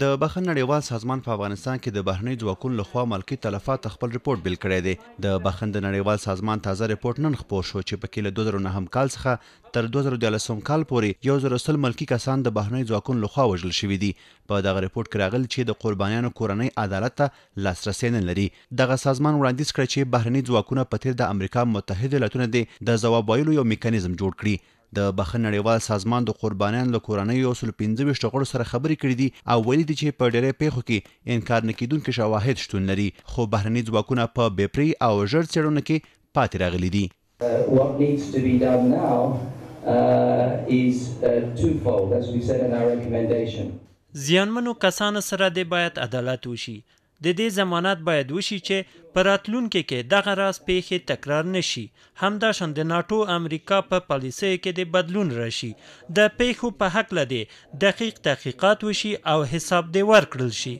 د بخن نړیوال سازمان په افغانستان کې د بهرنی ځواکونو لخوا ملکی تلفات خپل ریپورت بیل کړی دی د بخن د نړیوال سازمان تازه ریپورت نن خپور شو چې په کې له 2009 کال څخه تر 2014 کال پورې 1000 ملکی کسان د بهرنی ځواکونو لخوا وژل شوي دي په دغه ریپورت کې راغلی چې د قربانیانو کورنۍ عدالت ته لاسرسي نه لري دغه سازمان وړاندیز کړی چې بهرنی ځواکونه په تیر د امریکا متحده ایالاتونو د ځواب ویلو یو میکانیزم جوړ کړي د بخښ نړیوال سازمان د قربانیان له کورنۍ او سل 15 غړو سره خبرې کړې دي او ویلي دي چې په ډېرې پیښو کې انکار نکیدونکو شواهد شتون لري خو بهرني ځواکونه په بیپري او ژر څېړنو کې پاتې راغلي دي uh, what needs to be done now uh, is uh, twofold, as we said in our recommendation. زیانمنو کسانو سره د باید عدالت وشي د دې ضمانت باید وشي چې په راتلونکي کې دغه راز پیښې تکرار نشي همدا شان د ناتو امریکا په پالیسۍ کې د بدلون راشي د پیښو په حق لدی دقیق تحقیقات وشي او حساب دی ورکړل شي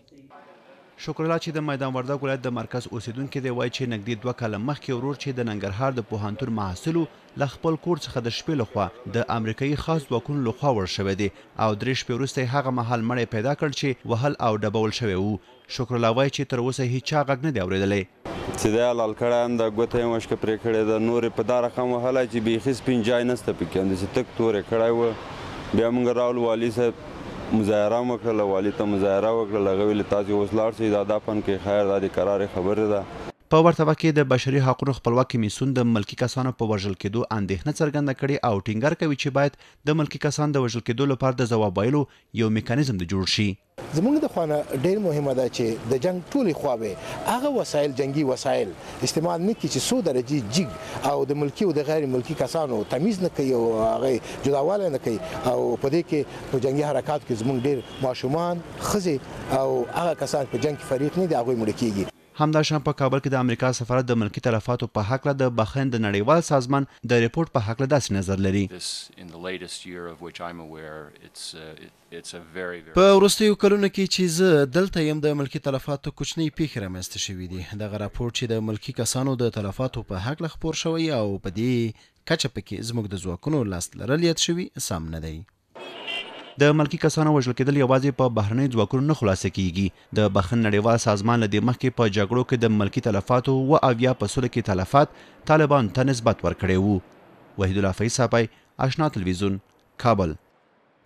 شکرالله چې د میدان وردګ ولایت د مرکز اوسیدونکو دی وایي چې نږدې دوه کاله مخکې ورور چې د ننګرهار د پوهنتون محصلو له خپل کور څخه د شپې لخوا د امریکایي خاص ځواکونو لخوا ور شوی دی او درې شپې وروسته هغه مهال مړی پیدا کړ چې وهل او ډبول شوی وو شکرالله وایي چې تر اوسه هیچا غږ نه دی اورېدلی چې دا لال کړم د ګوتې مشک پرې کړې د نورې په دار رقم وهله چې بیخي سپین جای نسته پکې اند چې تک تورې کړای و بیا موږ راول والی صاحب مظاهره وکړه والي ته مظاهره وکړه لغوی له تاسو اوس لاړ شي دا د پن کې خیر د قرار خبره ده په ورته وخت کې د بشري حقوقو خپلواک کمیسون د ملکی کسانو په وژل کېدو اندېښنه څرګنده کړې او ټینګار کوي چې باید د ملکی کسان د وژل کېدو لپاره د ځواب ویلو یو میکانیزم د جوړ شي زمونږ د خوانه ډېر مهمه ده چې د جنگ ټولي خوابه هغه وسایل جنگي وسایل استعمال نه کړي چې سو درجه جګ او د ملکی او د غیر ملکی کسانو تمیز نه کوي او هغه جداواله نه کوي او په دې کې په جنگي حرکت کې زمونږ ډېر ماشومان خزي او هغه کسان په جنگ کې فریق نه دي هغه مړ کیږي همداشان په کابل کې د امریکا سفارت د ملکی تلفاتو په حق له د بخند نړیوال سازمان د ریپورت په حق له داسې نظر لري uh, په وروستیو کلونو کې چې زه دلته یم د ملکی تلفاتو کوچنی پیښې رامنځته شوي دي دغه راپورټ چې د ملکی کسانو د تلفاتو په حق له خپور شوی او په دې کچه پکې زموږ د ځواکونو لاس لرل یاد شوي سم نه دی د ملکی کسانو وژل کېدل یوازې په بهرنۍ ځواکونو نه خلاصه کیږي د بخن نړیوال سازمان له دې مخکې په جګړو کې د ملکی تلفاتو و اویا په سوله کې تلفات طالبان ته نسبت ورکړی وو وحید الله فیصل پای آشنا تلویزیون کابل